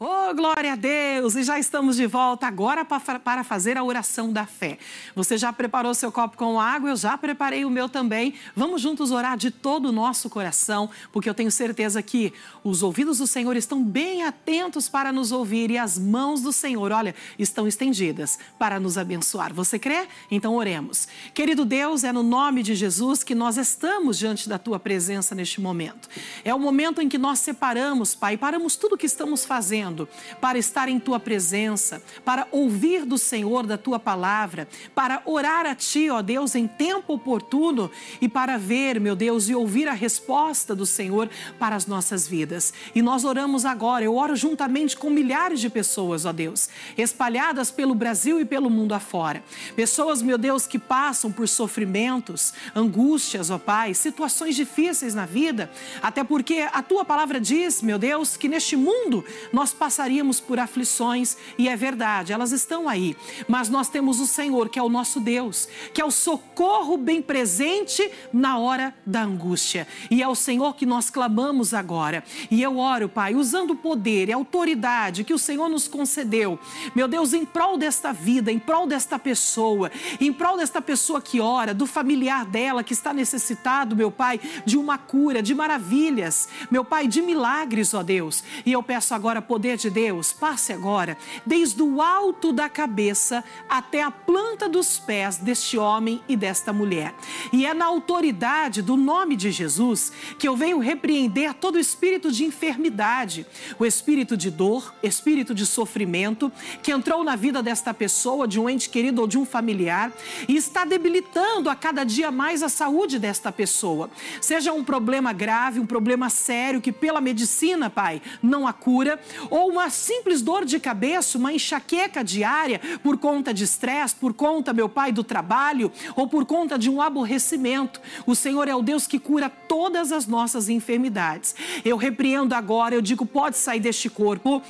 Oh! Oh, glória a Deus! E já estamos de volta agora para fazer a oração da fé. Você já preparou seu copo com água? Eu já preparei o meu também. Vamos juntos orar de todo o nosso coração, porque eu tenho certeza que os ouvidos do Senhor estão bem atentos para nos ouvir e as mãos do Senhor, olha, estão estendidas para nos abençoar. Você crê? Então oremos. Querido Deus, é no nome de Jesus que nós estamos diante da tua presença neste momento. É o momento em que nós separamos, Pai, paramos tudo o que estamos fazendo para estar em tua presença, para ouvir do Senhor da tua palavra, para orar a ti, ó Deus, em tempo oportuno e para ver, meu Deus, e ouvir a resposta do Senhor para as nossas vidas. E nós oramos agora, eu oro juntamente com milhares de pessoas, ó Deus, espalhadas pelo Brasil e pelo mundo afora. Pessoas, meu Deus, que passam por sofrimentos, angústias, ó Pai, situações difíceis na vida, até porque a tua palavra diz, meu Deus, que neste mundo nós passaremos passaríamos por aflições, e é verdade, elas estão aí. Mas nós temos o Senhor, que é o nosso Deus, que é o socorro bem presente na hora da angústia. E é o Senhor que nós clamamos agora. E eu oro, Pai, usando o poder e a autoridade que o Senhor nos concedeu, meu Deus, em prol desta vida, em prol desta pessoa, em prol desta pessoa que ora, do familiar dela que está necessitado, meu Pai, de uma cura, de maravilhas, meu Pai, de milagres, ó Deus. E eu peço agora poder de Deus Deus, passe agora desde o alto da cabeça até a planta dos pés deste homem e desta mulher. E é na autoridade do nome de Jesus que eu venho repreender todo espírito de enfermidade, o espírito de dor, espírito de sofrimento que entrou na vida desta pessoa, de um ente querido ou de um familiar e está debilitando a cada dia mais a saúde desta pessoa. Seja um problema grave, um problema sério que pela medicina, Pai, não a cura, ou uma uma simples dor de cabeça, uma enxaqueca diária por conta de estresse, por conta, meu pai, do trabalho ou por conta de um aborrecimento. O Senhor é o Deus que cura todas as nossas enfermidades. Eu repreendo agora, eu digo, pode sair deste corpo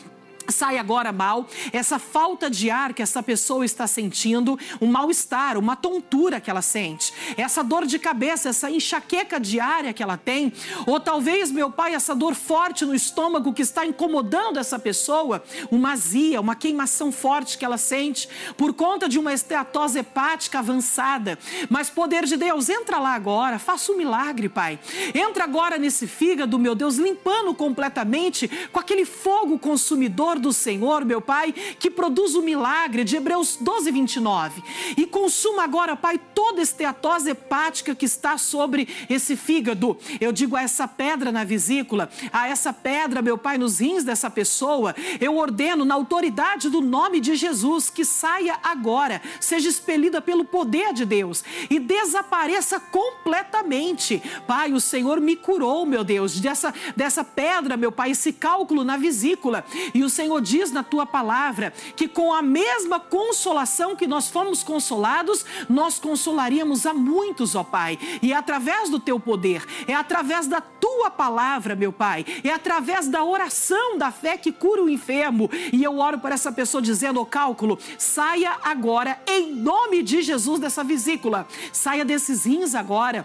sai agora mal, essa falta de ar que essa pessoa está sentindo, um mal-estar, uma tontura que ela sente, essa dor de cabeça, essa enxaqueca diária que ela tem, ou talvez, meu pai, essa dor forte no estômago que está incomodando essa pessoa, uma azia, uma queimação forte que ela sente por conta de uma esteatose hepática avançada. Mas, poder de Deus, entra lá agora, faça um milagre, pai. Entra agora nesse fígado, meu Deus, limpando completamente com aquele fogo consumidor do Senhor, meu Pai, que produz o milagre de Hebreus 12, 29. E consuma agora, Pai, toda esteatose hepática que está sobre esse fígado. Eu digo a essa pedra na vesícula, a essa pedra, meu Pai, nos rins dessa pessoa. Eu ordeno, na autoridade do nome de Jesus, que saia agora, seja expelida pelo poder de Deus e desapareça completamente. Pai, o Senhor me curou, meu Deus, dessa, dessa pedra, meu Pai, esse cálculo na vesícula. E o Senhor Senhor diz na tua palavra que com a mesma consolação que nós fomos consolados, nós consolaríamos a muitos, ó Pai. E é através do teu poder, é através da tua palavra, meu Pai, é através da oração da fé que cura o enfermo. E eu oro para essa pessoa dizendo: "O cálculo, saia agora em nome de Jesus dessa vesícula. Saia desses rins agora."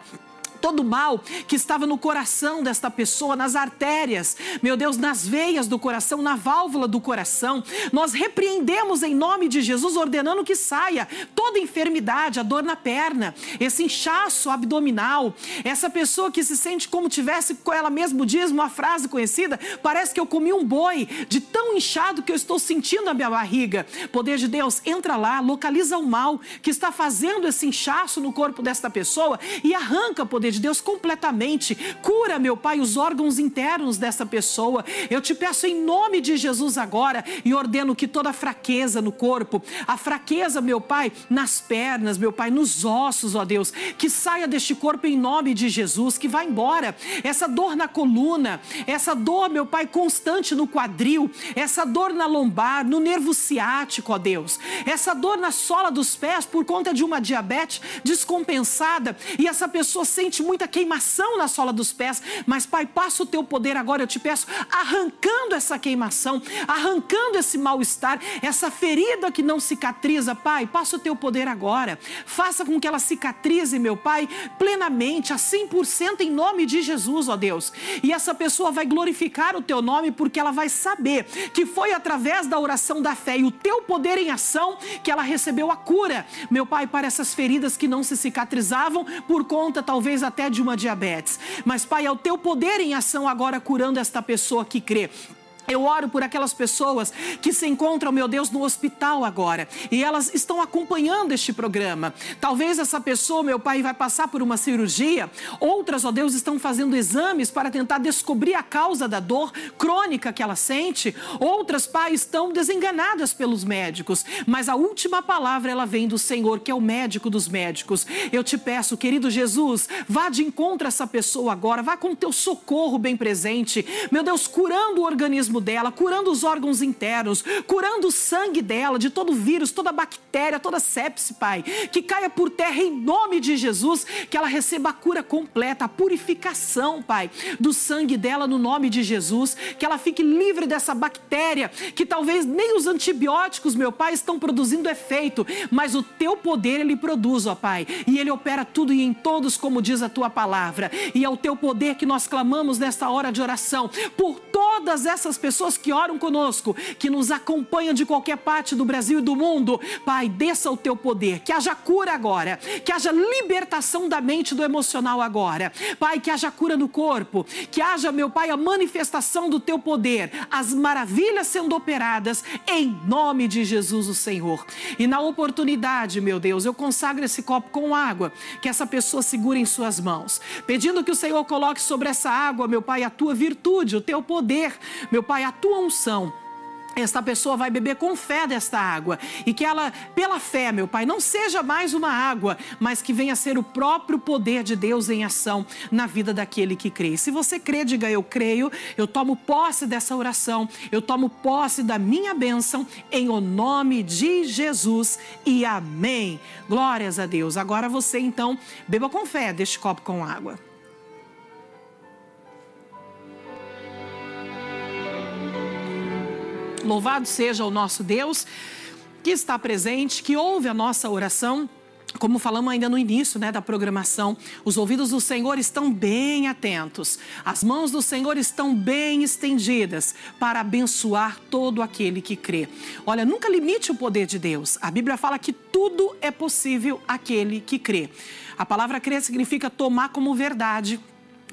todo o mal que estava no coração desta pessoa, nas artérias, meu Deus, nas veias do coração, na válvula do coração. Nós repreendemos em nome de Jesus, ordenando que saia toda enfermidade, a dor na perna, esse inchaço abdominal, essa pessoa que se sente como tivesse, com ela mesmo diz uma frase conhecida, parece que eu comi um boi, de tão inchado que eu estou sentindo a minha barriga. Poder de Deus, entra lá, localiza o mal que está fazendo esse inchaço no corpo desta pessoa e arranca, poder de Deus completamente. Cura, meu Pai, os órgãos internos dessa pessoa. Eu te peço em nome de Jesus agora e ordeno que toda fraqueza no corpo, a fraqueza, meu Pai, nas pernas, meu Pai, nos ossos, ó Deus, que saia deste corpo em nome de Jesus, que vá embora. Essa dor na coluna, essa dor, meu Pai, constante no quadril, essa dor na lombar, no nervo ciático, ó Deus, essa dor na sola dos pés por conta de uma diabetes descompensada e essa pessoa sente muita queimação na sola dos pés, mas Pai, passa o teu poder agora, eu te peço, arrancando essa queimação, arrancando esse mal-estar, essa ferida que não cicatriza, Pai, passa o teu poder agora. Faça com que ela cicatrize, meu Pai, plenamente, a 100% em nome de Jesus, ó Deus. E essa pessoa vai glorificar o teu nome porque ela vai saber que foi através da oração da fé e o teu poder em ação que ela recebeu a cura, meu Pai, para essas feridas que não se cicatrizavam por conta talvez até até de uma diabetes. Mas, Pai, é o teu poder em ação agora curando esta pessoa que crê. Eu oro por aquelas pessoas que se encontram, meu Deus, no hospital agora e elas estão acompanhando este programa. Talvez essa pessoa, meu pai, vai passar por uma cirurgia, outras, ó Deus, estão fazendo exames para tentar descobrir a causa da dor crônica que ela sente, outras, pai, estão desenganadas pelos médicos, mas a última palavra ela vem do Senhor, que é o médico dos médicos. Eu te peço, querido Jesus, vá de encontro a essa pessoa agora, vá com o teu socorro bem presente, meu Deus, curando o organismo organismo dela, curando os órgãos internos, curando o sangue dela de todo vírus, toda bactéria, toda sepse, Pai. Que caia por terra em nome de Jesus, que ela receba a cura completa, a purificação, Pai, do sangue dela no nome de Jesus, que ela fique livre dessa bactéria, que talvez nem os antibióticos, meu Pai, estão produzindo efeito, mas o teu poder ele produz, ó Pai, e ele opera tudo e em todos, como diz a tua palavra. E é o teu poder que nós clamamos nesta hora de oração por todas essas pessoas que oram conosco, que nos acompanham de qualquer parte do Brasil e do mundo. Pai, desça o teu poder, que haja cura agora, que haja libertação da mente do emocional agora. Pai, que haja cura no corpo, que haja, meu Pai, a manifestação do teu poder, as maravilhas sendo operadas em nome de Jesus, o Senhor. E na oportunidade, meu Deus, eu consagro esse copo com água que essa pessoa segura em suas mãos, pedindo que o Senhor coloque sobre essa água, meu Pai, a tua virtude, o teu poder, meu Pai Pai, a tua unção esta pessoa vai beber com fé desta água e que ela, pela fé, meu Pai, não seja mais uma água, mas que venha a ser o próprio poder de Deus em ação na vida daquele que crê. Se você crê, diga eu creio, eu tomo posse dessa oração, eu tomo posse da minha bênção em o nome de Jesus e amém. Glórias a Deus. Agora você então beba com fé deste copo com água. Louvado seja o nosso Deus que está presente, que ouve a nossa oração. Como falamos ainda no início né, da programação, os ouvidos do Senhor estão bem atentos, as mãos do Senhor estão bem estendidas para abençoar todo aquele que crê. Olha, nunca limite o poder de Deus. A Bíblia fala que tudo é possível aquele que crê. A palavra crer significa tomar como verdade,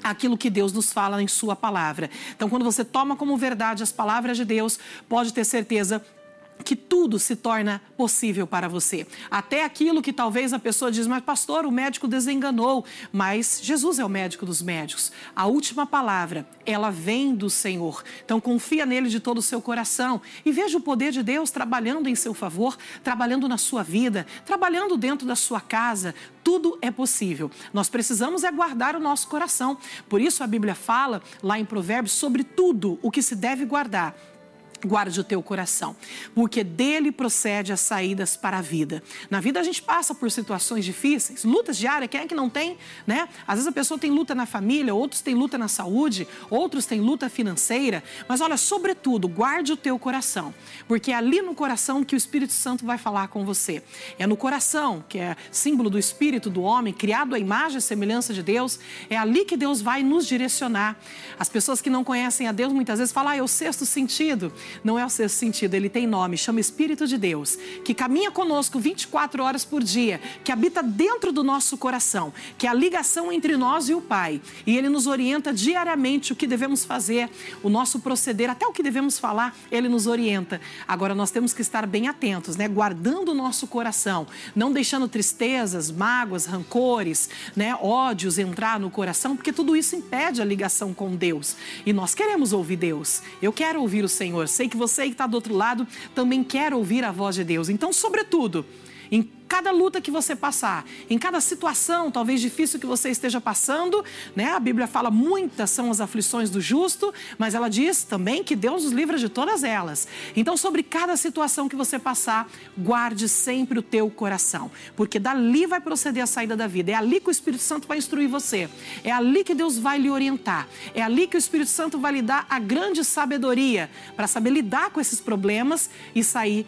aquilo que Deus nos fala em Sua palavra. Então, quando você toma como verdade as palavras de Deus, pode ter certeza que tudo se torna possível para você. Até aquilo que talvez a pessoa diz, mas pastor, o médico desenganou. Mas Jesus é o médico dos médicos. A última palavra, ela vem do Senhor. Então confia nele de todo o seu coração e veja o poder de Deus trabalhando em seu favor, trabalhando na sua vida, trabalhando dentro da sua casa. Tudo é possível. Nós precisamos é guardar o nosso coração. Por isso a Bíblia fala lá em Provérbios sobre tudo o que se deve guardar Guarde o teu coração, porque dele procede as saídas para a vida. Na vida a gente passa por situações difíceis, lutas diárias, quem é que não tem, né? Às vezes a pessoa tem luta na família, outros têm luta na saúde, outros têm luta financeira, mas olha, sobretudo, guarde o teu coração, porque é ali no coração que o Espírito Santo vai falar com você. É no coração, que é símbolo do espírito do homem, criado à imagem e semelhança de Deus, é ali que Deus vai nos direcionar. As pessoas que não conhecem a Deus muitas vezes falam: "Ah, é o sexto sentido". Não é o seu sentido, ele tem nome, chama Espírito de Deus, que caminha conosco 24 horas por dia, que habita dentro do nosso coração, que é a ligação entre nós e o Pai. E ele nos orienta diariamente o que devemos fazer, o nosso proceder, até o que devemos falar, ele nos orienta. Agora nós temos que estar bem atentos, né? Guardando o nosso coração, não deixando tristezas, mágoas, rancores, né, ódios entrar no coração, porque tudo isso impede a ligação com Deus. E nós queremos ouvir Deus. Eu quero ouvir o Senhor sei que você que está do outro lado também quer ouvir a voz de Deus. Então, sobretudo, em cada luta que você passar, em cada situação talvez difícil que você esteja passando, né? A Bíblia fala muitas são as aflições do justo, mas ela diz também que Deus os livra de todas elas. Então, sobre cada situação que você passar, guarde sempre o teu coração, porque dali vai proceder a saída da vida. É ali que o Espírito Santo vai instruir você. É ali que Deus vai lhe orientar. É ali que o Espírito Santo vai lhe dar a grande sabedoria para saber lidar com esses problemas e sair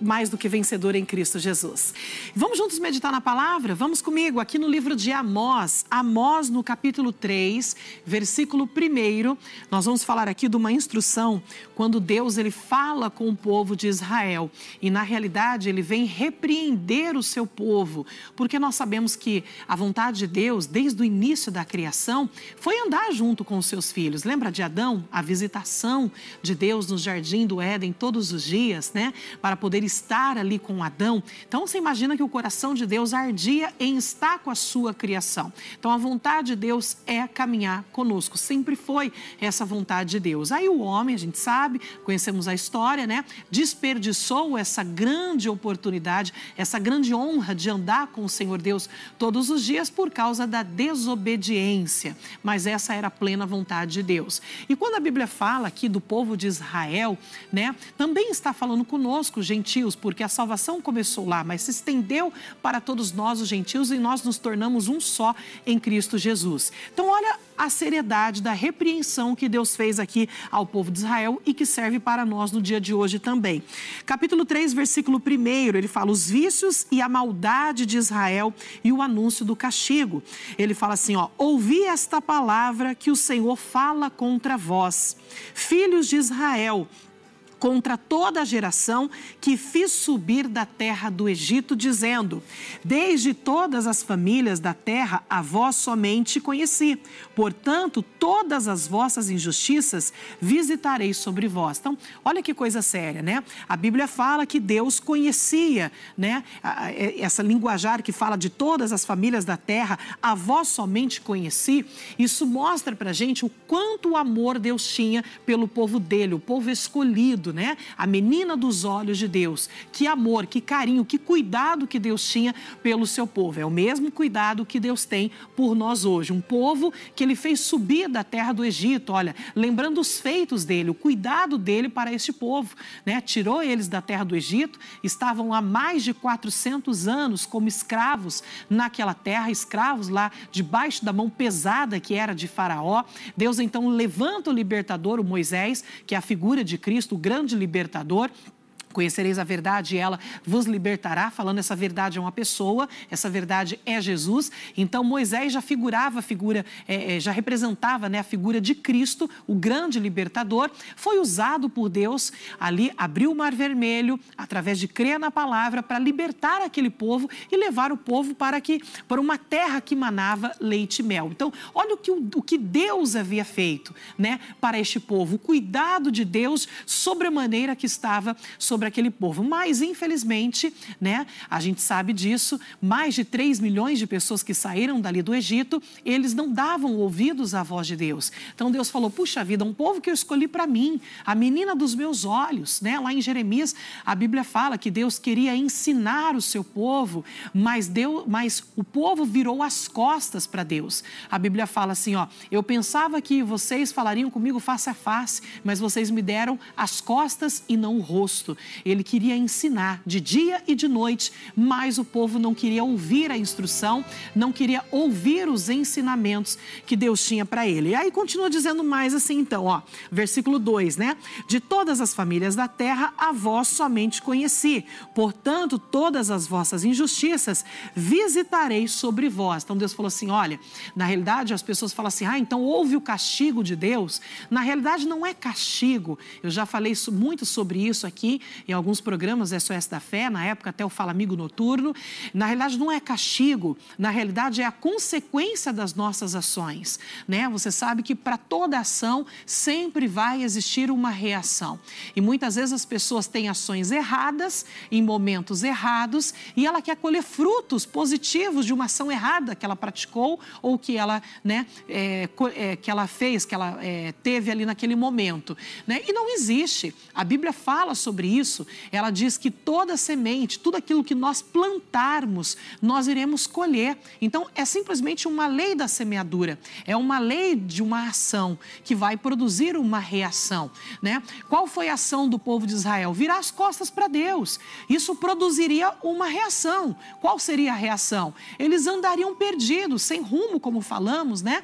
mais do que vencedor em Cristo Jesus. Vamos juntos meditar na palavra? Vamos comigo aqui no livro de Amós, Amós no capítulo 3, versículo 1. Nós vamos falar aqui de uma instrução quando Deus ele fala com o povo de Israel e na realidade ele vem repreender o seu povo, porque nós sabemos que a vontade de Deus desde o início da criação foi andar junto com os seus filhos. Lembra de Adão? A visitação de Deus no jardim do Éden todos os dias, né? Para poder estar ali com Adão. Então você imagina que o coração de Deus ardia em estar com a sua criação. Então a vontade de Deus é caminhar conosco, sempre foi essa vontade de Deus. Aí o homem, a gente sabe, conhecemos a história, né? Desperdiçou essa grande oportunidade, essa grande honra de andar com o Senhor Deus todos os dias por causa da desobediência. Mas essa era a plena vontade de Deus. E quando a Bíblia fala aqui do povo de Israel, né? Também está falando conosco, gente gentios, porque a salvação começou lá, mas se estendeu para todos nós, os gentios, e nós nos tornamos um só em Cristo Jesus. Então, olha a seriedade da repreensão que Deus fez aqui ao povo de Israel e que serve para nós no dia de hoje também. Capítulo 3, versículo 1, ele fala os vícios e a maldade de Israel e o anúncio do castigo. Ele fala assim, ó: "Ouvi esta palavra que o Senhor fala contra vós, filhos de Israel, contra toda a geração que fiz subir da terra do Egito, dizendo: Desde todas as famílias da terra a vós somente conheci. Portanto, todas as vossas injustiças visitarei sobre vós. Então, olha que coisa séria, né? A Bíblia fala que Deus conhecia, né? Essa linguajar que fala de todas as famílias da terra, a vós somente conheci. Isso mostra pra gente o quanto amor Deus tinha pelo povo dele, o povo escolhido tudo, né? A menina dos olhos de Deus. Que amor, que carinho, que cuidado que Deus tinha pelo seu povo. É o mesmo cuidado que Deus tem por nós hoje. Um povo que ele fez subir da terra do Egito, olha, lembrando os feitos dele, o cuidado dele para este povo, né? Tirou eles da terra do Egito, estavam há mais de 400 anos como escravos naquela terra, escravos lá debaixo da mão pesada que era de Faraó. Deus então levanta o libertador, o Moisés, que é a figura de Cristo, o grande grande libertador Conhecereis a verdade e ela vos libertará. Falando essa verdade é uma pessoa, essa verdade é Jesus. Então Moisés já figurava a figura, é, é, já representava né, a figura de Cristo, o grande libertador. Foi usado por Deus ali, abriu o mar vermelho, através de crer na palavra, para libertar aquele povo e levar o povo para que para uma terra que manava leite e mel. Então, olha o que, o que Deus havia feito né, para este povo, o cuidado de Deus sobre a maneira que estava sobre sobre aquele povo. Mas, infelizmente, né, a gente sabe disso, mais de 3 milhões de pessoas que saíram dali do Egito, eles não davam ouvidos à voz de Deus. Então Deus falou: "Puxa vida, um povo que eu escolhi para mim, a menina dos meus olhos", né? Lá em Jeremias, a Bíblia fala que Deus queria ensinar o seu povo, mas deu, mas o povo virou as costas para Deus. A Bíblia fala assim, ó: "Eu pensava que vocês falariam comigo face a face, mas vocês me deram as costas e não o rosto". Ele queria ensinar de dia e de noite, mas o povo não queria ouvir a instrução, não queria ouvir os ensinamentos que Deus tinha para ele. E aí continua dizendo mais assim, então, ó, versículo 2, né? De todas as famílias da terra, a vós somente conheci. Portanto, todas as vossas injustiças visitarei sobre vós. Então Deus falou assim: olha, na realidade as pessoas falam assim, ah, então houve o castigo de Deus. Na realidade não é castigo. Eu já falei muito sobre isso aqui em alguns programas é SOS da Fé, na época até o Fala Amigo Noturno. Na realidade, não é castigo, na realidade, é a consequência das nossas ações. Né? Você sabe que para toda ação sempre vai existir uma reação. E muitas vezes as pessoas têm ações erradas, em momentos errados, e ela quer colher frutos positivos de uma ação errada que ela praticou ou que ela, né, é, é, que ela fez, que ela é, teve ali naquele momento. Né? E não existe. A Bíblia fala sobre isso ela diz que toda semente, tudo aquilo que nós plantarmos, nós iremos colher. Então, é simplesmente uma lei da semeadura, é uma lei de uma ação que vai produzir uma reação. Né? Qual foi a ação do povo de Israel? Virar as costas para Deus. Isso produziria uma reação. Qual seria a reação? Eles andariam perdidos, sem rumo, como falamos, né?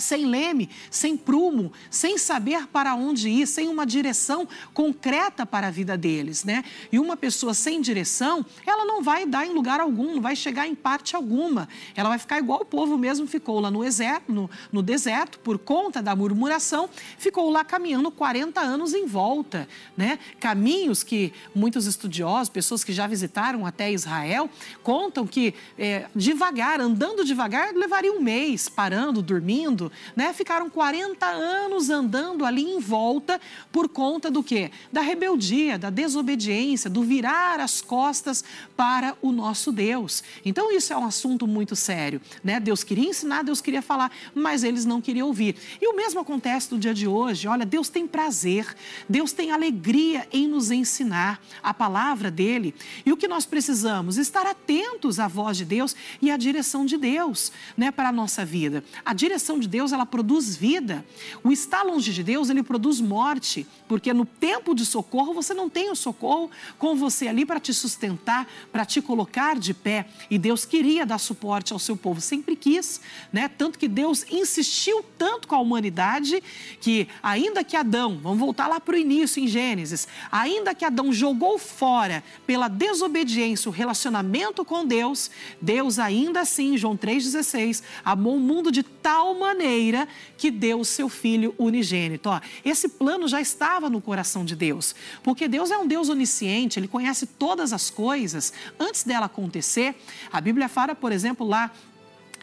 sem leme, sem prumo, sem saber para onde ir, sem uma direção concreta para a vida deles, né? E uma pessoa sem direção, ela não vai dar em lugar algum, não vai chegar em parte alguma. Ela vai ficar igual o povo mesmo ficou lá no deserto, no, no deserto por conta da murmuração, ficou lá caminhando 40 anos em volta, né? Caminhos que muitos estudiosos, pessoas que já visitaram até Israel, contam que é, devagar, andando devagar, levaria um mês, parando, dormindo, né? Ficaram 40 anos andando ali em volta por conta do quê? Da rebeldia, da desobediência, do virar as costas para o nosso Deus. Então isso é um assunto muito sério, né? Deus queria ensinar, Deus queria falar, mas eles não queriam ouvir. E o mesmo acontece no dia de hoje. Olha, Deus tem prazer, Deus tem alegria em nos ensinar a palavra dele. E o que nós precisamos? Estar atentos à voz de Deus e à direção de Deus, né, para a nossa vida. A direção de Deus Deus, ela produz vida. O estar longe de Deus, ele produz morte, porque no tempo de socorro você não tem o socorro com você ali para te sustentar, para te colocar de pé. E Deus queria dar suporte ao seu povo, sempre quis, né? Tanto que Deus insistiu tanto com a humanidade que ainda que Adão, vamos voltar lá para o início em Gênesis, ainda que Adão jogou fora pela desobediência o relacionamento com Deus, Deus ainda assim, João 3:16, amou o mundo de tal maneira maneira que deu o seu filho unigênito. Ó, esse plano já estava no coração de Deus, porque Deus é um Deus onisciente, ele conhece todas as coisas antes dela acontecer. A Bíblia fala, por exemplo, lá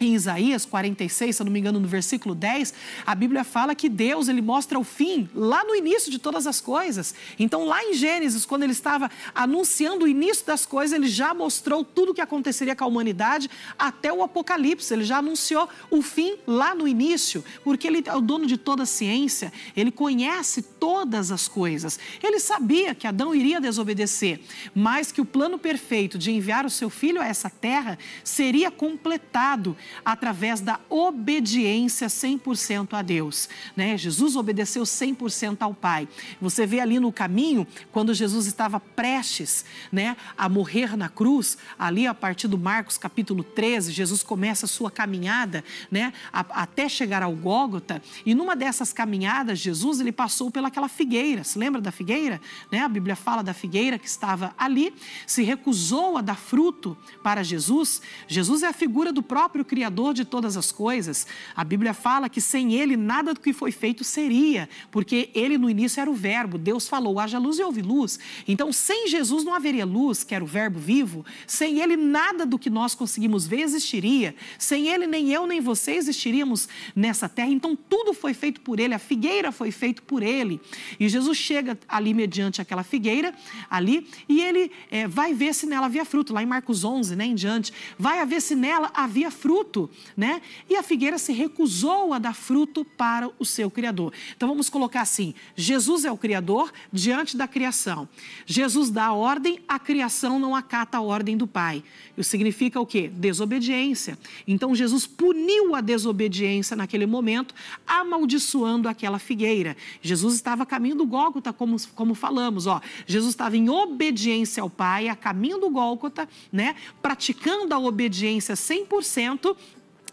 em Isaías 46, se eu não me engano, no versículo 10, a Bíblia fala que Deus ele mostra o fim lá no início de todas as coisas. Então, lá em Gênesis, quando ele estava anunciando o início das coisas, ele já mostrou tudo o que aconteceria com a humanidade até o Apocalipse. Ele já anunciou o fim lá no início, porque ele é o dono de toda a ciência, ele conhece todas as coisas. Ele sabia que Adão iria desobedecer, mas que o plano perfeito de enviar o seu filho a essa terra seria completado através da obediência 100% a Deus. Né? Jesus obedeceu 100% ao Pai. Você vê ali no caminho, quando Jesus estava prestes né, a morrer na cruz, ali a partir do Marcos capítulo 13, Jesus começa a sua caminhada né, a, até chegar ao Gólgota. E numa dessas caminhadas, Jesus ele passou pelaquela figueira. Se lembra da figueira? Né? A Bíblia fala da figueira que estava ali, se recusou a dar fruto para Jesus. Jesus é a figura do próprio Criador de todas as coisas, a Bíblia fala que sem Ele nada do que foi feito seria, porque Ele no início era o Verbo. Deus falou: haja luz e houve luz. Então, sem Jesus não haveria luz, que era o Verbo vivo. Sem Ele nada do que nós conseguimos ver existiria. Sem Ele nem eu nem você existiríamos nessa terra. Então, tudo foi feito por Ele. A figueira foi feita por Ele. E Jesus chega ali mediante aquela figueira ali e ele é, vai ver se nela havia fruto. Lá em Marcos 11, né, em diante, vai ver se nela havia fruto fruto, né? E a figueira se recusou a dar fruto para o seu Criador. Então vamos colocar assim: Jesus é o Criador diante da criação. Jesus dá ordem, a criação não acata a ordem do Pai. Isso significa o quê? Desobediência. Então Jesus puniu a desobediência naquele momento, amaldiçoando aquela figueira. Jesus estava a caminho do Gólgota, como, como falamos, ó. Jesus estava em obediência ao Pai, a caminho do Gólgota, né? Praticando a obediência 100%,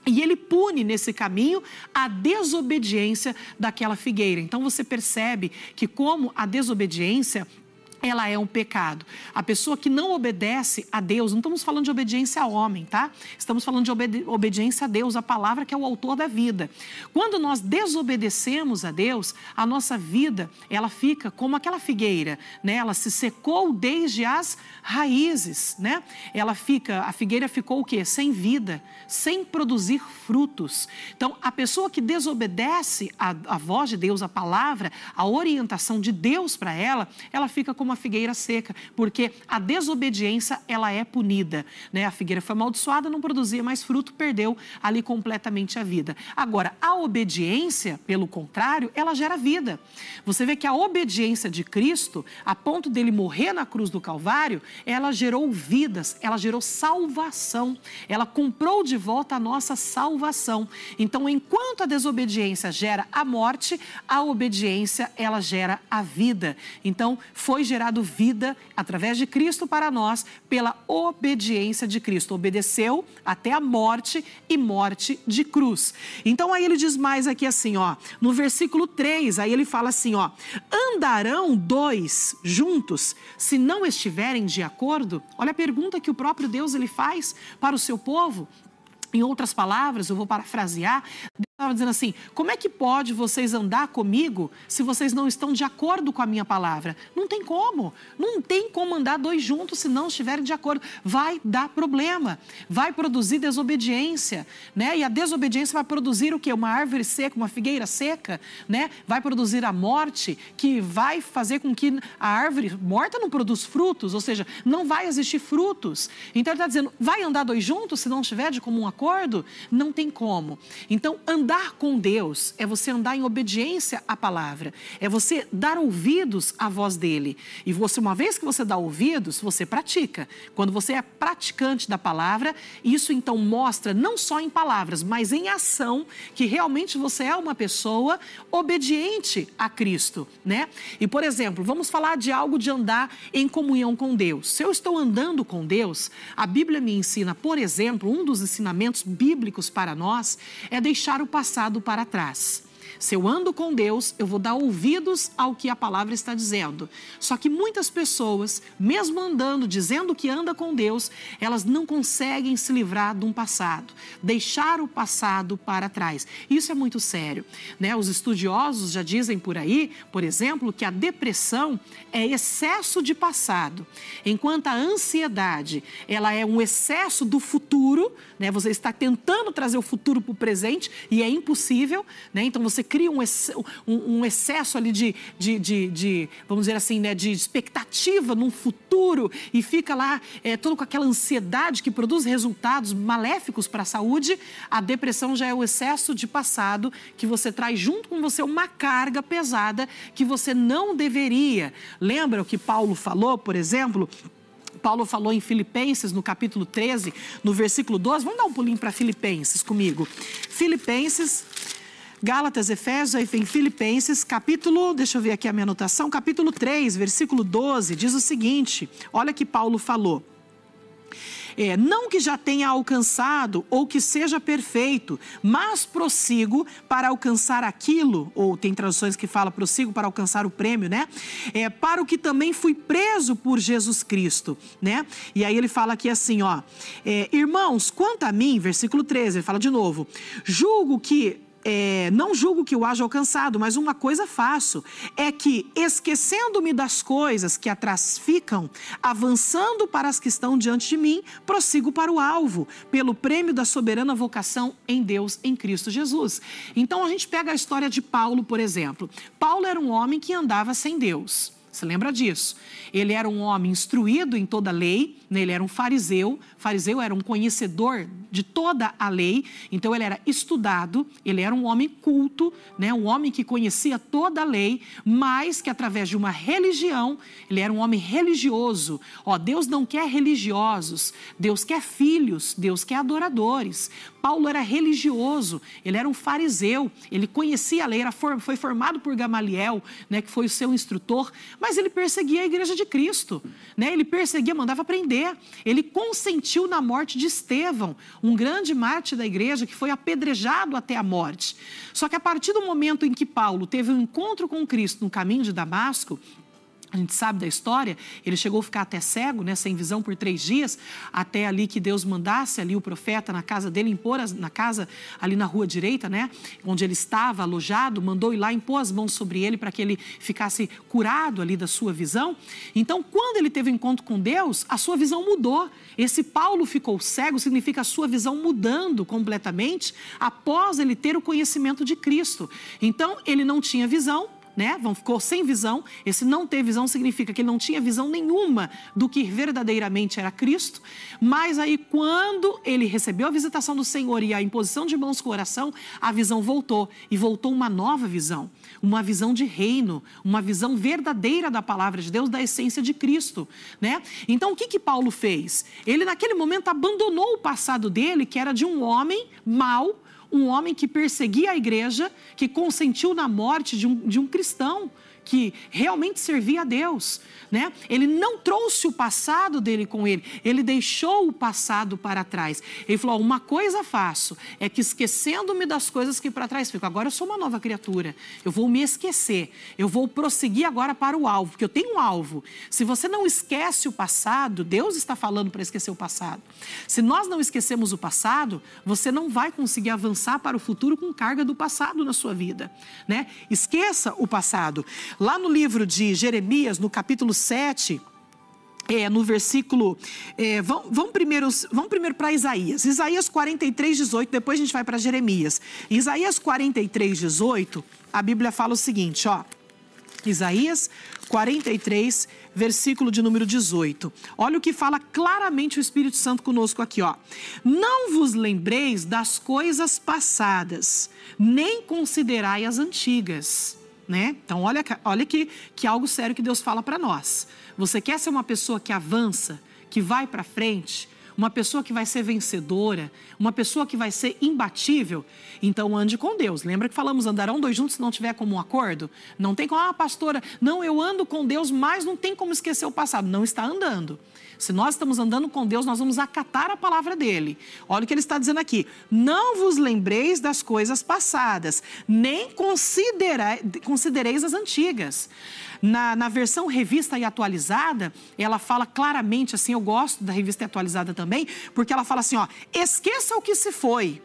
e ele pune nesse caminho a desobediência daquela figueira. Então você percebe que, como a desobediência ela é um pecado. A pessoa que não obedece a Deus, não estamos falando de obediência a homem, tá? Estamos falando de obedi obediência a Deus, a palavra que é o autor da vida. Quando nós desobedecemos a Deus, a nossa vida, ela fica como aquela figueira, né? Ela se secou desde as raízes, né? Ela fica, a figueira ficou o quê? Sem vida, sem produzir frutos. Então, a pessoa que desobedece a, a voz de Deus, a palavra, a orientação de Deus para ela, ela fica como uma figueira seca, porque a desobediência ela é punida. Né? A figueira foi amaldiçoada, não produzia mais fruto, perdeu ali completamente a vida. Agora, a obediência, pelo contrário, ela gera vida. Você vê que a obediência de Cristo, a ponto dele morrer na cruz do Calvário, ela gerou vidas, ela gerou salvação, ela comprou de volta a nossa salvação. Então, enquanto a desobediência gera a morte, a obediência ela gera a vida. Então, foi gerada gerado vida através de Cristo para nós pela obediência de Cristo. Obedeceu até a morte e morte de cruz. Então aí ele diz mais aqui assim, ó, no versículo 3, aí ele fala assim, ó: "Andarão dois juntos se não estiverem de acordo?" Olha a pergunta que o próprio Deus ele faz para o seu povo. Em outras palavras, eu vou parafrasear, Estava dizendo assim: como é que pode vocês andar comigo se vocês não estão de acordo com a minha palavra? Não tem como. Não tem como andar dois juntos se não estiverem de acordo. Vai dar problema. Vai produzir desobediência, né? E a desobediência vai produzir o quê? Uma árvore seca, uma figueira seca, né? Vai produzir a morte, que vai fazer com que a árvore morta não produz frutos, ou seja, não vai existir frutos. Então ele está dizendo: vai andar dois juntos se não estiver de comum acordo? Não tem como. Então, andar andar com Deus é você andar em obediência à palavra, é você dar ouvidos à voz dele. E você, uma vez que você dá ouvidos, você pratica. Quando você é praticante da palavra, isso então mostra não só em palavras, mas em ação que realmente você é uma pessoa obediente a Cristo, né? E por exemplo, vamos falar de algo de andar em comunhão com Deus. Se eu estou andando com Deus, a Bíblia me ensina, por exemplo, um dos ensinamentos bíblicos para nós é deixar o passado para trás. Se eu ando com Deus, eu vou dar ouvidos ao que a palavra está dizendo. Só que muitas pessoas, mesmo andando, dizendo que anda com Deus, elas não conseguem se livrar de um passado, deixar o passado para trás. Isso é muito sério. Né? Os estudiosos já dizem por aí, por exemplo, que a depressão é excesso de passado, enquanto a ansiedade ela é um excesso do futuro. Né? Você está tentando trazer o futuro para o presente e é impossível. Né? Então você cria um, ex, um, um excesso ali de, de, de, de, vamos dizer assim, né, de expectativa num futuro e fica lá é, todo com aquela ansiedade que produz resultados maléficos para a saúde, a depressão já é o excesso de passado que você traz junto com você uma carga pesada que você não deveria. Lembra o que Paulo falou, por exemplo? Paulo falou em Filipenses, no capítulo 13, no versículo 12. Vamos dar um pulinho para Filipenses comigo. Filipenses, Gálatas, Efésios, em Filipenses, capítulo, deixa eu ver aqui a minha anotação, capítulo 3, versículo 12, diz o seguinte: olha que Paulo falou. É, não que já tenha alcançado ou que seja perfeito, mas prossigo para alcançar aquilo, ou tem traduções que fala prossigo para alcançar o prêmio, né? É, para o que também fui preso por Jesus Cristo, né? E aí ele fala aqui assim, ó, é, irmãos, quanto a mim, versículo 13, ele fala de novo, julgo que é, não julgo que o haja alcançado, mas uma coisa faço, é que, esquecendo-me das coisas que atrás ficam, avançando para as que estão diante de mim, prossigo para o alvo, pelo prêmio da soberana vocação em Deus, em Cristo Jesus. Então, a gente pega a história de Paulo, por exemplo. Paulo era um homem que andava sem Deus. Você lembra disso? Ele era um homem instruído em toda a lei, né? ele era um fariseu. Fariseu era um conhecedor de toda a lei, então ele era estudado, ele era um homem culto, né? um homem que conhecia toda a lei, mas que através de uma religião, ele era um homem religioso. Ó, Deus não quer religiosos, Deus quer filhos, Deus quer adoradores. Paulo era religioso, ele era um fariseu, ele conhecia a lei, era, foi formado por Gamaliel, né, que foi o seu instrutor, mas ele perseguia a igreja de Cristo. Né? Ele perseguia, mandava prender. Ele consentiu na morte de Estevão, um grande mártir da igreja que foi apedrejado até a morte. Só que a partir do momento em que Paulo teve um encontro com Cristo no caminho de Damasco, a gente sabe da história, ele chegou a ficar até cego, né, sem visão por três dias, até ali que Deus mandasse ali o profeta na casa dele impor, as, na casa ali na rua direita, né, onde ele estava alojado, mandou ir lá impor as mãos sobre ele para que ele ficasse curado ali da sua visão. Então, quando ele teve um encontro com Deus, a sua visão mudou. Esse Paulo ficou cego significa a sua visão mudando completamente após ele ter o conhecimento de Cristo. Então, ele não tinha visão, né? Vão, ficou sem visão. Esse não ter visão significa que ele não tinha visão nenhuma do que verdadeiramente era Cristo. Mas aí, quando ele recebeu a visitação do Senhor e a imposição de mãos com oração, a visão voltou. E voltou uma nova visão, uma visão de reino, uma visão verdadeira da palavra de Deus, da essência de Cristo, né? Então, o que que Paulo fez? Ele, naquele momento, abandonou o passado dele, que era de um homem mau, um homem que perseguia a igreja, que consentiu na morte de um, de um cristão que realmente servia a Deus, né? Ele não trouxe o passado dele com ele, ele deixou o passado para trás. Ele falou: "Uma coisa faço, é que esquecendo-me das coisas que para trás fico, agora eu sou uma nova criatura. Eu vou me esquecer. Eu vou prosseguir agora para o alvo, porque eu tenho um alvo. Se você não esquece o passado, Deus está falando para esquecer o passado. Se nós não esquecemos o passado, você não vai conseguir avançar para o futuro com carga do passado na sua vida, né? Esqueça o passado. Lá no livro de Jeremias, no capítulo 7, é, no versículo. É, vamos, vamos primeiro, vamos primeiro para Isaías. Isaías 43, 18, depois a gente vai para Jeremias. Isaías 43, 18, a Bíblia fala o seguinte, ó. Isaías 43, versículo de número 18. Olha o que fala claramente o Espírito Santo conosco aqui, ó. Não vos lembreis das coisas passadas, nem considerai as antigas né? Então, olha, olha que, que algo sério que Deus fala para nós. Você quer ser uma pessoa que avança, que vai para frente, uma pessoa que vai ser vencedora, uma pessoa que vai ser imbatível, então ande com Deus. Lembra que falamos, andarão dois juntos se não tiver como um acordo? Não tem como, ah, pastora, não, eu ando com Deus, mas não tem como esquecer o passado. Não está andando. Se nós estamos andando com Deus, nós vamos acatar a palavra dele. Olha o que ele está dizendo aqui: Não vos lembreis das coisas passadas, nem considereis as antigas. Na, na versão revista e atualizada, ela fala claramente assim: eu gosto da revista e atualizada também, porque ela fala assim: ó, esqueça o que se foi,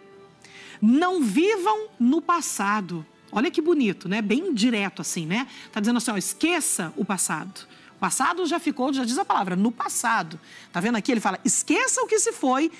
não vivam no passado. Olha que bonito, né? Bem direto assim, né? Tá dizendo assim, ó, esqueça o passado. Passado já ficou, já diz a palavra, no passado. Tá vendo aqui? Ele fala: esqueçam o que se foi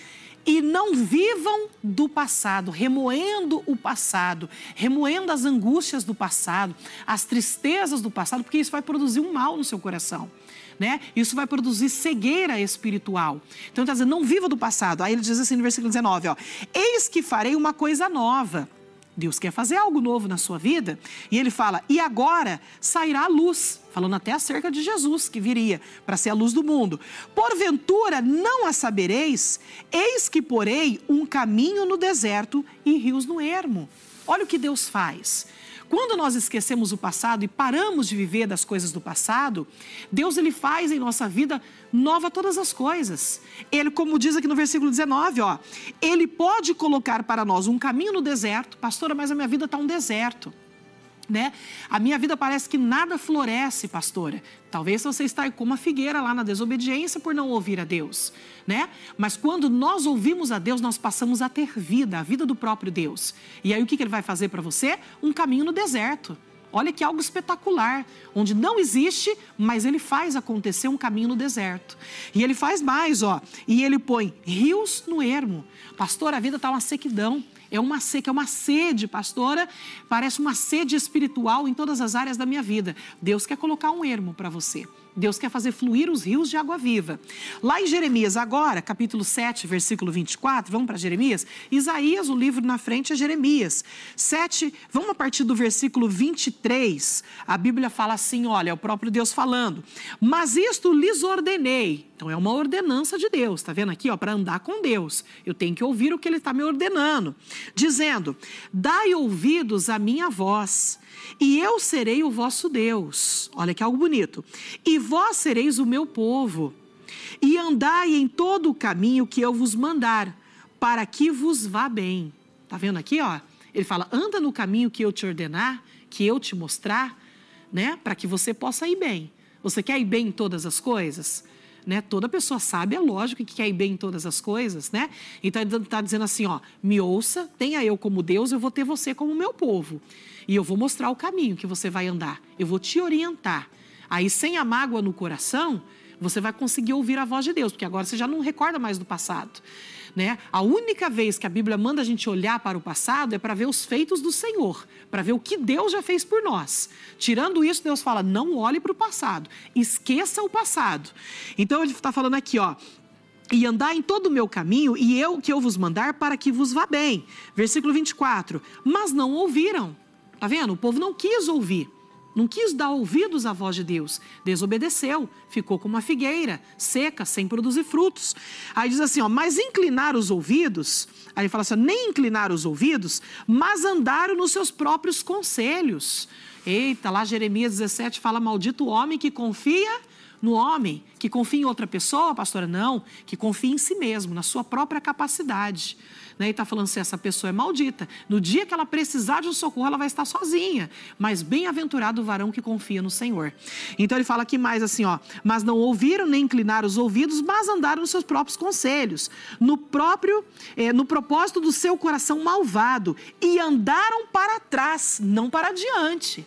e não vivam do passado, remoendo o passado, remoendo as angústias do passado, as tristezas do passado, porque isso vai produzir um mal no seu coração. Né? Isso vai produzir cegueira espiritual. Então ele está dizendo, não viva do passado. Aí ele diz assim no versículo 19: ó, Eis que farei uma coisa nova Deus quer fazer algo novo na sua vida, e ele fala: "E agora sairá a luz", falando até acerca de Jesus que viria para ser a luz do mundo. "Porventura não a sabereis, eis que porei um caminho no deserto e rios no ermo". Olha o que Deus faz. Quando nós esquecemos o passado e paramos de viver das coisas do passado, Deus ele faz em nossa vida nova todas as coisas. Ele, como diz aqui no versículo 19, ó, ele pode colocar para nós um caminho no deserto. Pastora, mas a minha vida está um deserto né? A minha vida parece que nada floresce, pastora. Talvez você está como a figueira lá na desobediência por não ouvir a Deus, né? Mas quando nós ouvimos a Deus, nós passamos a ter vida, a vida do próprio Deus. E aí o que ele vai fazer para você? Um caminho no deserto. Olha que algo espetacular, onde não existe, mas ele faz acontecer um caminho no deserto. E ele faz mais, ó. E ele põe rios no ermo. Pastor, a vida está uma sequidão é uma seca, é uma sede, pastora, parece uma sede espiritual em todas as áreas da minha vida. Deus quer colocar um ermo para você. Deus quer fazer fluir os rios de água viva. Lá em Jeremias, agora, capítulo 7, versículo 24, vamos para Jeremias? Isaías, o livro na frente é Jeremias. 7, vamos a partir do versículo 23. A Bíblia fala assim: olha, é o próprio Deus falando. Mas isto lhes ordenei. Então é uma ordenança de Deus, Está vendo aqui, ó, para andar com Deus. Eu tenho que ouvir o que ele está me ordenando, dizendo: "Dai ouvidos à minha voz e eu serei o vosso Deus. Olha que algo bonito. E vós sereis o meu povo. E andai em todo o caminho que eu vos mandar, para que vos vá bem. Tá vendo aqui, ó? Ele fala: anda no caminho que eu te ordenar, que eu te mostrar, né? Para que você possa ir bem. Você quer ir bem em todas as coisas? né? Toda pessoa sabe, é lógico, que quer ir bem em todas as coisas, né? Então ele está dizendo assim, ó, me ouça, tenha eu como Deus, eu vou ter você como meu povo. E eu vou mostrar o caminho que você vai andar, eu vou te orientar. Aí, sem a mágoa no coração, você vai conseguir ouvir a voz de Deus, porque agora você já não recorda mais do passado né? A única vez que a Bíblia manda a gente olhar para o passado é para ver os feitos do Senhor, para ver o que Deus já fez por nós. Tirando isso, Deus fala: não olhe para o passado, esqueça o passado. Então ele está falando aqui, ó, e andar em todo o meu caminho, e eu que eu vos mandar para que vos vá bem. Versículo 24. Mas não ouviram. Tá vendo? O povo não quis ouvir não quis dar ouvidos à voz de Deus, desobedeceu, ficou como uma figueira, seca, sem produzir frutos. Aí diz assim, ó, mas inclinar os ouvidos, aí ele fala assim, nem inclinar os ouvidos, mas andaram nos seus próprios conselhos. Eita, lá Jeremias 17 fala, maldito o homem que confia no homem, que confia em outra pessoa, pastora, não, que confia em si mesmo, na sua própria capacidade né? E está falando assim, essa pessoa é maldita. No dia que ela precisar de um socorro, ela vai estar sozinha. Mas bem-aventurado o varão que confia no Senhor. Então ele fala aqui mais assim, ó. Mas não ouviram nem inclinaram os ouvidos, mas andaram nos seus próprios conselhos, no próprio, eh, no propósito do seu coração malvado e andaram para trás, não para diante.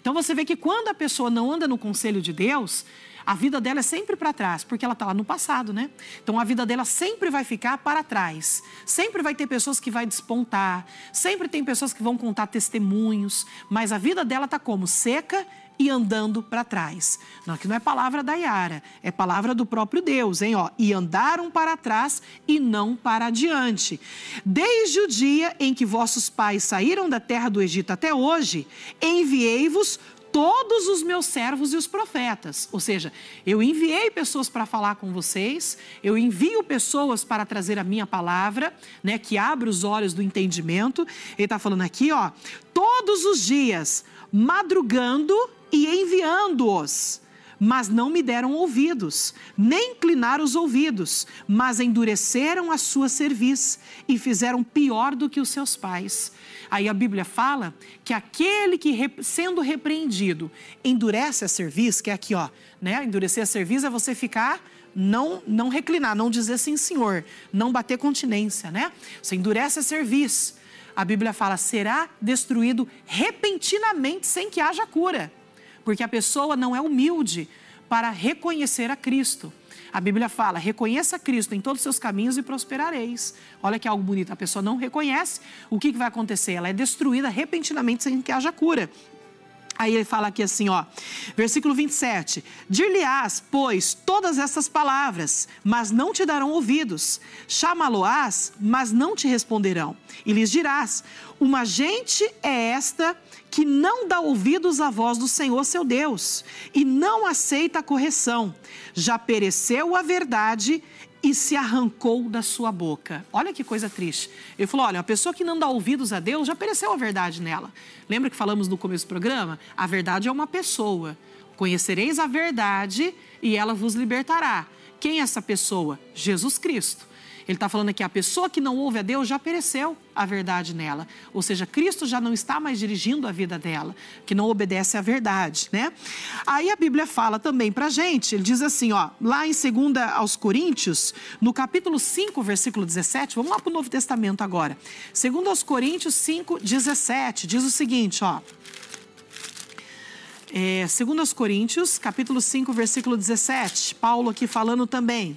Então você vê que quando a pessoa não anda no conselho de Deus, a vida dela é sempre para trás, porque ela está lá no passado, né? Então a vida dela sempre vai ficar para trás. Sempre vai ter pessoas que vai despontar, sempre tem pessoas que vão contar testemunhos, mas a vida dela está como seca e andando para trás. Não, aqui não é palavra da Yara, é palavra do próprio Deus, hein? Ó, e andaram para trás e não para adiante. Desde o dia em que vossos pais saíram da terra do Egito até hoje, enviei-vos todos os meus servos e os profetas. Ou seja, eu enviei pessoas para falar com vocês, eu envio pessoas para trazer a minha palavra, né, que abre os olhos do entendimento. Ele está falando aqui, ó, todos os dias, madrugando e enviando-os mas não me deram ouvidos, nem inclinaram os ouvidos, mas endureceram a sua cerviz e fizeram pior do que os seus pais. Aí a Bíblia fala que aquele que sendo repreendido endurece a cerviz, que é aqui, ó, né? Endurecer a cerviz é você ficar não não reclinar, não dizer sim, senhor, não bater continência, né? Você endurece a cerviz. A Bíblia fala: será destruído repentinamente sem que haja cura porque a pessoa não é humilde para reconhecer a Cristo. A Bíblia fala: reconheça Cristo em todos os seus caminhos e prosperareis. Olha que algo bonito. A pessoa não reconhece, o que, que vai acontecer? Ela é destruída repentinamente sem que haja cura. Aí ele fala aqui assim, ó, versículo 27. Dir-lhe-ás, pois, todas estas palavras, mas não te darão ouvidos. Chamá-lo-ás, mas não te responderão. E lhes dirás: Uma gente é esta que não dá ouvidos à voz do Senhor seu Deus e não aceita a correção. Já pereceu a verdade e se arrancou da sua boca. Olha que coisa triste. Ele falou: olha, uma pessoa que não dá ouvidos a Deus já pereceu a verdade nela. Lembra que falamos no começo do programa? A verdade é uma pessoa. Conhecereis a verdade e ela vos libertará. Quem é essa pessoa? Jesus Cristo. Ele está falando aqui: a pessoa que não ouve a Deus já pereceu a verdade nela. Ou seja, Cristo já não está mais dirigindo a vida dela, que não obedece à verdade, né? Aí a Bíblia fala também para gente, ele diz assim, ó, lá em 2 aos Coríntios, no capítulo 5, versículo 17, vamos lá para o Novo Testamento agora. 2 aos Coríntios 5, 17, diz o seguinte, ó. É, 2 Coríntios, capítulo 5, versículo 17, Paulo aqui falando também.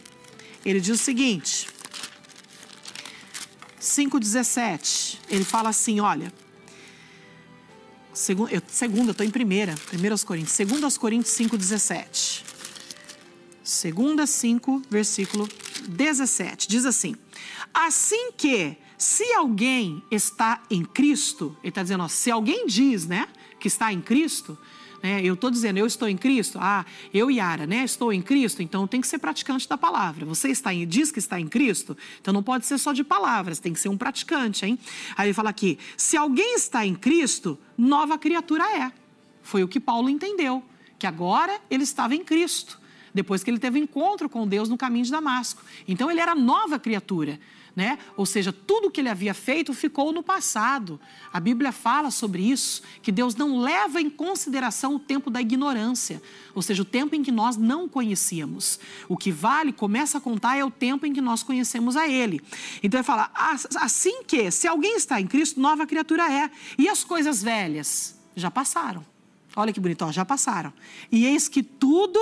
Ele diz o seguinte: 5,17. Ele fala assim: olha. Segundo, eu estou em primeira, 1 Coríntios, 2 Coríntios 5,17. Segunda 5, versículo 17. Diz assim: Assim que, se alguém está em Cristo, ele está dizendo, ó, se alguém diz, né, que está em Cristo, né? Eu estou dizendo, eu estou em Cristo? Ah, eu, e Yara, né? estou em Cristo? Então tem que ser praticante da palavra. Você está em, diz que está em Cristo? Então não pode ser só de palavras, tem que ser um praticante, hein? Aí ele fala aqui: se alguém está em Cristo, nova criatura é. Foi o que Paulo entendeu, que agora ele estava em Cristo, depois que ele teve encontro com Deus no caminho de Damasco. Então ele era nova criatura né? Ou seja, tudo que ele havia feito ficou no passado. A Bíblia fala sobre isso, que Deus não leva em consideração o tempo da ignorância, ou seja, o tempo em que nós não conhecíamos. O que vale, começa a contar, é o tempo em que nós conhecemos a Ele. Então ele fala, assim que, se alguém está em Cristo, nova criatura é. E as coisas velhas já passaram. Olha que bonito, ó, já passaram. E eis que tudo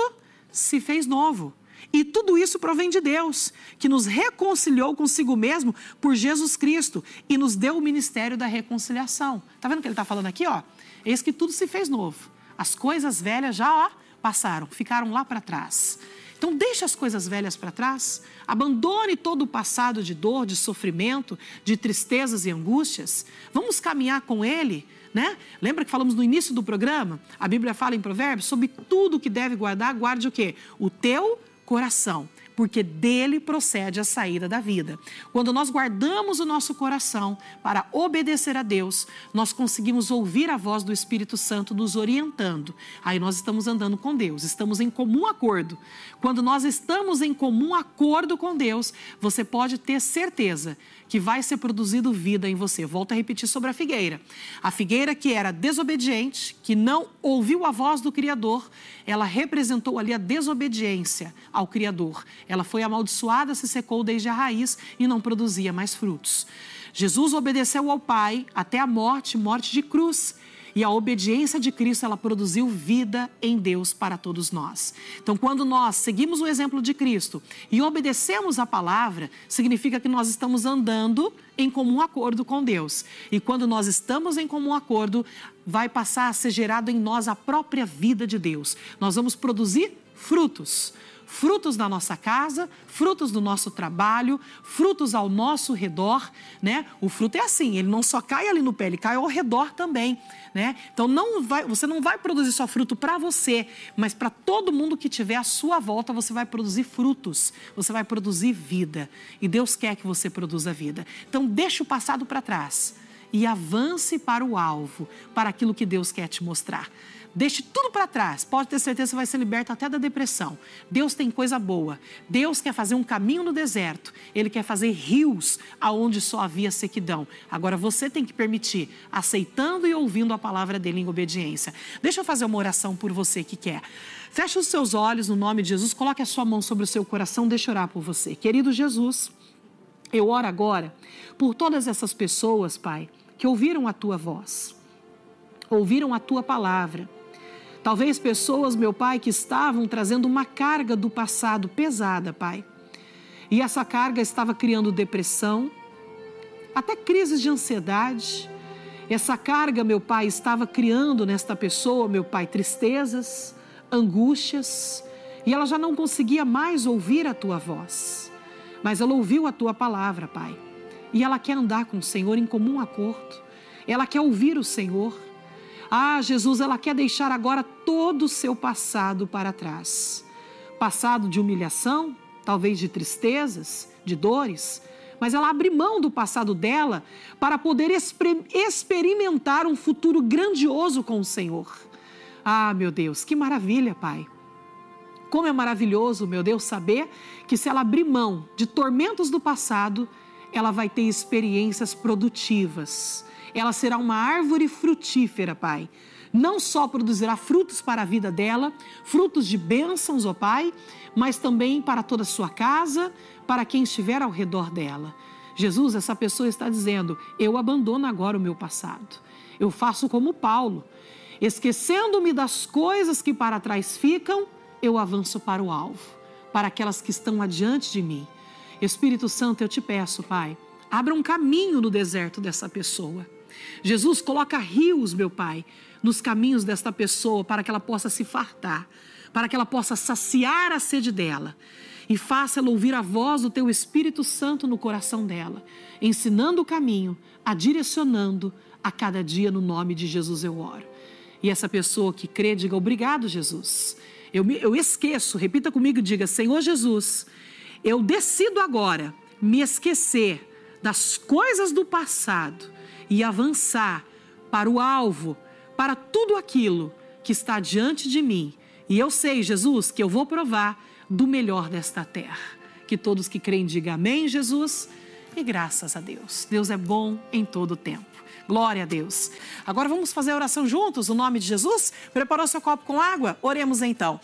se fez novo. E tudo isso provém de Deus, que nos reconciliou consigo mesmo por Jesus Cristo e nos deu o ministério da reconciliação. Tá vendo o que ele está falando aqui? Ó? Eis que tudo se fez novo. As coisas velhas já ó, passaram, ficaram lá para trás. Então, deixe as coisas velhas para trás, abandone todo o passado de dor, de sofrimento, de tristezas e angústias. Vamos caminhar com Ele, né? Lembra que falamos no início do programa? A Bíblia fala em Provérbios sobre tudo que deve guardar, guarde o quê? O teu coração, porque dele procede a saída da vida. Quando nós guardamos o nosso coração para obedecer a Deus, nós conseguimos ouvir a voz do Espírito Santo nos orientando. Aí nós estamos andando com Deus, estamos em comum acordo. Quando nós estamos em comum acordo com Deus, você pode ter certeza que vai ser produzido vida em você. Volto a repetir sobre a figueira. A figueira que era desobediente, que não ouviu a voz do Criador, ela representou ali a desobediência ao Criador. Ela foi amaldiçoada, se secou desde a raiz e não produzia mais frutos. Jesus obedeceu ao Pai até a morte, morte de cruz. E a obediência de Cristo, ela produziu vida em Deus para todos nós. Então, quando nós seguimos o exemplo de Cristo e obedecemos a palavra, significa que nós estamos andando em comum acordo com Deus. E quando nós estamos em comum acordo, vai passar a ser gerado em nós a própria vida de Deus. Nós vamos produzir frutos frutos da nossa casa, frutos do nosso trabalho, frutos ao nosso redor, né? O fruto é assim, ele não só cai ali no pé, ele cai ao redor também, né? Então não vai, você não vai produzir só fruto para você, mas para todo mundo que tiver à sua volta, você vai produzir frutos, você vai produzir vida. E Deus quer que você produza vida. Então deixa o passado para trás e avance para o alvo, para aquilo que Deus quer te mostrar. Deixe tudo para trás. Pode ter certeza que você vai ser liberto até da depressão. Deus tem coisa boa. Deus quer fazer um caminho no deserto. Ele quer fazer rios aonde só havia sequidão. Agora você tem que permitir, aceitando e ouvindo a palavra dele em obediência. Deixa eu fazer uma oração por você que quer. Feche os seus olhos no nome de Jesus. Coloque a sua mão sobre o seu coração. Deixa eu orar por você. Querido Jesus, eu oro agora por todas essas pessoas, Pai, que ouviram a tua voz, ouviram a tua palavra Talvez pessoas, meu Pai, que estavam trazendo uma carga do passado pesada, Pai. E essa carga estava criando depressão, até crises de ansiedade. Essa carga, meu Pai, estava criando nesta pessoa, meu Pai, tristezas, angústias, e ela já não conseguia mais ouvir a tua voz. Mas ela ouviu a tua palavra, Pai. E ela quer andar com o Senhor em comum acordo. Ela quer ouvir o Senhor. Ah, Jesus, ela quer deixar agora todo o seu passado para trás. Passado de humilhação, talvez de tristezas, de dores, mas ela abre mão do passado dela para poder experimentar um futuro grandioso com o Senhor. Ah, meu Deus, que maravilha, Pai. Como é maravilhoso, meu Deus, saber que se ela abrir mão de tormentos do passado, ela vai ter experiências produtivas, ela será uma árvore frutífera, Pai. Não só produzirá frutos para a vida dela, frutos de bênçãos, ó Pai, mas também para toda a sua casa, para quem estiver ao redor dela. Jesus, essa pessoa está dizendo: Eu abandono agora o meu passado. Eu faço como Paulo, esquecendo-me das coisas que para trás ficam, eu avanço para o alvo, para aquelas que estão adiante de mim. Espírito Santo, eu te peço, Pai, abra um caminho no deserto dessa pessoa. Jesus, coloca rios, meu Pai, nos caminhos desta pessoa para que ela possa se fartar, para que ela possa saciar a sede dela. E faça ela ouvir a voz do teu Espírito Santo no coração dela, ensinando o caminho, a direcionando a cada dia no nome de Jesus eu oro. E essa pessoa que crê, diga obrigado, Jesus. Eu, me, eu esqueço, repita comigo e diga: Senhor Jesus, eu decido agora me esquecer das coisas do passado e avançar para o alvo, para tudo aquilo que está diante de mim. E eu sei, Jesus, que eu vou provar do melhor desta terra. Que todos que creem digam amém, Jesus, e graças a Deus. Deus é bom em todo o tempo. Glória a Deus. Agora vamos fazer a oração juntos, o nome de Jesus? Preparou seu copo com água? Oremos então.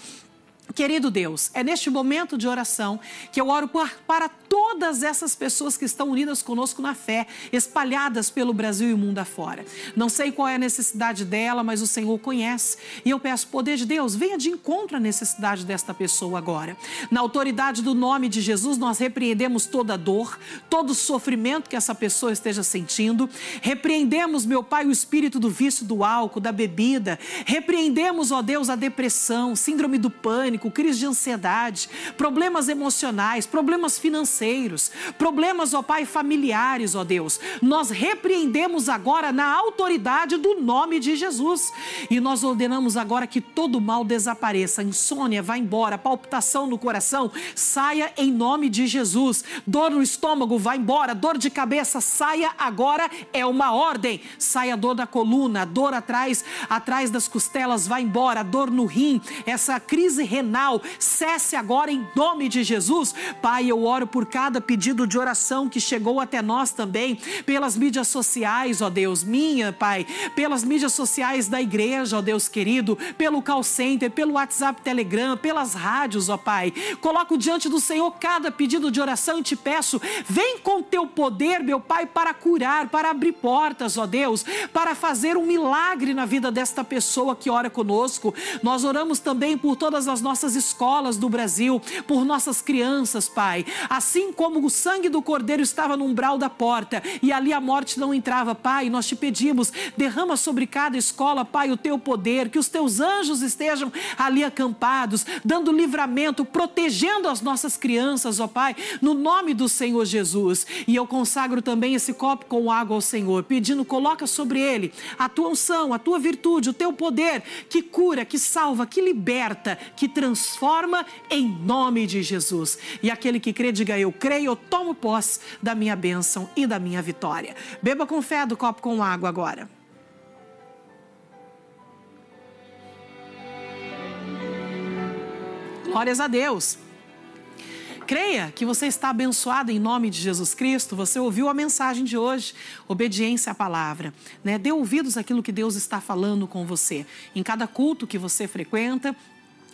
Querido Deus, é neste momento de oração que eu oro para todas essas pessoas que estão unidas conosco na fé, espalhadas pelo Brasil e mundo afora. Não sei qual é a necessidade dela, mas o Senhor conhece. E eu peço poder de Deus, venha de encontro à necessidade desta pessoa agora. Na autoridade do nome de Jesus, nós repreendemos toda dor, todo sofrimento que essa pessoa esteja sentindo. Repreendemos, meu Pai, o espírito do vício do álcool, da bebida. Repreendemos, ó Deus, a depressão, síndrome do pânico, crise de ansiedade, problemas emocionais, problemas financeiros financeiros, problemas, ó Pai, familiares, ó Deus. Nós repreendemos agora na autoridade do nome de Jesus. E nós ordenamos agora que todo mal desapareça, insônia vá embora, palpitação no coração saia em nome de Jesus. Dor no estômago vá embora, dor de cabeça saia agora, é uma ordem. Saia dor da coluna, dor atrás, atrás das costelas vá embora, dor no rim, essa crise renal cesse agora em nome de Jesus. Pai, eu oro por cada pedido de oração que chegou até nós também, pelas mídias sociais, ó Deus, minha, Pai, pelas mídias sociais da igreja, ó Deus querido, pelo call center, pelo WhatsApp, Telegram, pelas rádios, ó Pai. Coloco diante do Senhor cada pedido de oração e te peço, vem com teu poder, meu Pai, para curar, para abrir portas, ó Deus, para fazer um milagre na vida desta pessoa que ora conosco. Nós oramos também por todas as nossas escolas do Brasil, por nossas crianças, Pai. Assim assim como o sangue do cordeiro estava no umbral da porta e ali a morte não entrava. Pai, nós te pedimos, derrama sobre cada escola, Pai, o teu poder, que os teus anjos estejam ali acampados, dando livramento, protegendo as nossas crianças, ó Pai, no nome do Senhor Jesus. E eu consagro também esse copo com água ao Senhor, pedindo, coloca sobre ele a tua unção, a tua virtude, o teu poder que cura, que salva, que liberta, que transforma em nome de Jesus. E aquele que crê, diga eu eu creio, eu tomo posse da minha bênção e da minha vitória. Beba com fé do copo com água agora. Glórias a Deus. Creia que você está abençoado em nome de Jesus Cristo. Você ouviu a mensagem de hoje, obediência à palavra. Né? Dê ouvidos àquilo que Deus está falando com você. Em cada culto que você frequenta,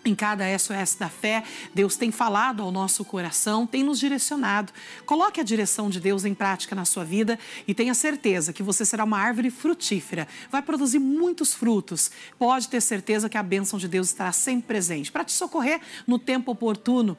em cada SOS da fé, Deus tem falado ao nosso coração, tem nos direcionado. Coloque a direção de Deus em prática na sua vida e tenha certeza que você será uma árvore frutífera, vai produzir muitos frutos. Pode ter certeza que a bênção de Deus estará sempre presente para te socorrer no tempo oportuno.